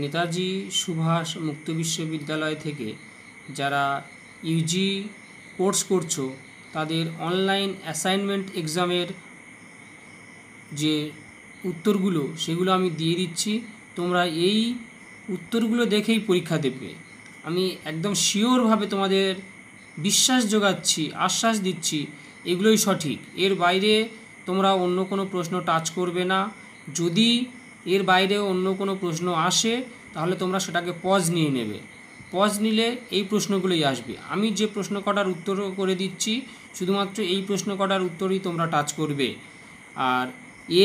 নেতাজি সুভাষ মুক্ত বিশ্ববিদ্যালয় থেকে যারা ইউজি কোর্স করছো তাদের অনলাইন অ্যাসাইনমেন্ট এক্সামের যে উত্তরগুলো সেগুলো আমি দিয়ে দিচ্ছি তোমরা এই উত্তরগুলো দেখেই পরীক্ষা দেবে আমি একদম শিওরভাবে তোমাদের বিশ্বাস যোগাচ্ছি আশ্বাস দিচ্ছি এগুলোই সঠিক এর বাইরে তোমরা অন্য কোনো প্রশ্ন টাচ করবে না যদি এর বাইরে অন্য কোনো প্রশ্ন আসে তাহলে তোমরা সেটাকে পজ নিয়ে নেবে পজ নিলে এই প্রশ্নগুলোই আসবে আমি যে প্রশ্ন কটার উত্তরও করে দিচ্ছি শুধুমাত্র এই প্রশ্ন কটার উত্তরই তোমরা টাচ করবে আর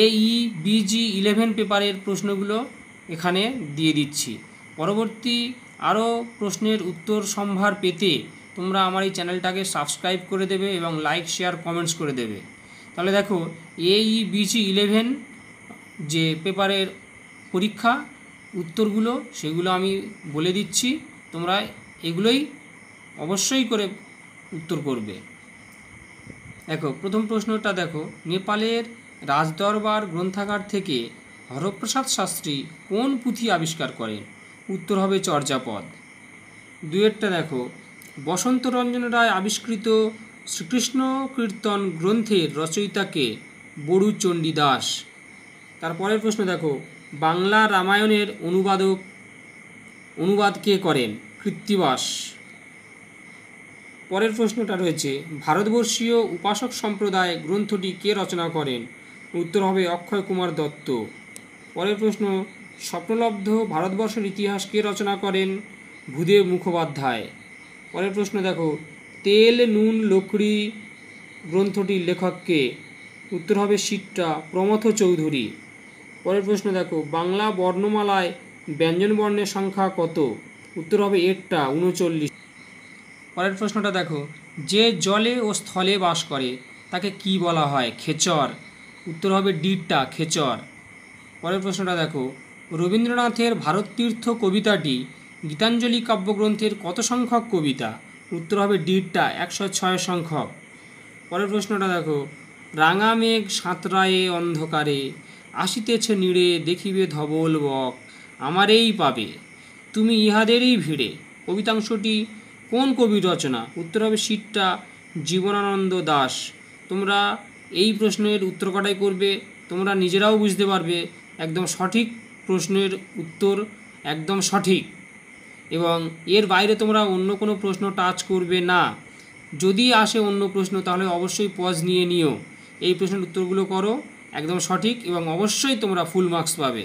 এই বিজি ইলেভেন পেপারের প্রশ্নগুলো এখানে দিয়ে দিচ্ছি পরবর্তী আরও প্রশ্নের উত্তর সম্ভার পেতে তোমরা আমার এই চ্যানেলটাকে সাবস্ক্রাইব করে দেবে এবং লাইক শেয়ার কমেন্টস করে দেবে তাহলে দেখো এই বিজি ইলেভেন যে পেপারের পরীক্ষা উত্তরগুলো সেগুলো আমি বলে দিচ্ছি তোমরা এগুলোই অবশ্যই করে উত্তর করবে দেখো প্রথম প্রশ্নটা দেখো নেপালের রাজদরবার গ্রন্থাগার থেকে হরপ্রসাদ শাস্ত্রী কোন পুঁথি আবিষ্কার করেন উত্তর হবে চর্যাপদ দুয়েরটা দেখো বসন্ত রঞ্জন রায় আবিষ্কৃত শ্রীকৃষ্ণ কীর্তন গ্রন্থের রচয়িতাকে বড়ু চণ্ডীদাস তারপরের প্রশ্ন দেখো বাংলা রামায়ণের অনুবাদক অনুবাদ কে করেন কৃত্তিবাস পরের প্রশ্নটা রয়েছে ভারতবর্ষীয় উপাসক সম্প্রদায় গ্রন্থটি কে রচনা করেন উত্তর হবে অক্ষয় কুমার দত্ত পরের প্রশ্ন স্বপ্নলব্ধ ভারতবর্ষের ইতিহাস কে রচনা করেন ভূদেব মুখোপাধ্যায় পরের প্রশ্ন দেখো তেল নুন লকড়ি গ্রন্থটির লেখককে উত্তর হবে শিটটা প্রমথ চৌধুরী পরের প্রশ্ন দেখো বাংলা বর্ণমালায় ব্যঞ্জন বর্ণের সংখ্যা কত উত্তর হবে এরটা উনচল্লিশ পরের প্রশ্নটা দেখো যে জলে ও স্থলে বাস করে তাকে কি বলা হয় খেচর উত্তর হবে ডিটটা খেচর পরের প্রশ্নটা দেখো রবীন্দ্রনাথের ভারত তীর্থ কবিতাটি গীতাঞ্জলি কাব্যগ্রন্থের কত সংখ্যক কবিতা উত্তর হবে ডিটটা একশো ছয় সংখ্যক পরের প্রশ্নটা দেখো রাঙা মেঘ সাঁতরায়ে অন্ধকারে আসিতেছে নিড়ে দেখিবে ধবল বক আমারেই পাবে তুমি ইহাদেরই ভিড়ে কবিতাংশটি কোন কবির রচনা উত্তর হবে শীতটা জীবনানন্দ দাস তোমরা এই প্রশ্নের উত্তর কটাই করবে তোমরা নিজেরাও বুঝতে পারবে একদম সঠিক প্রশ্নের উত্তর একদম সঠিক এবং এর বাইরে তোমরা অন্য কোনো প্রশ্ন টাচ করবে না যদি আসে অন্য প্রশ্ন তাহলে অবশ্যই পজ নিয়ে নিও এই প্রশ্নের উত্তরগুলো করো একদম সঠিক এবং অবশ্যই তোমরা ফুল মার্কস পাবে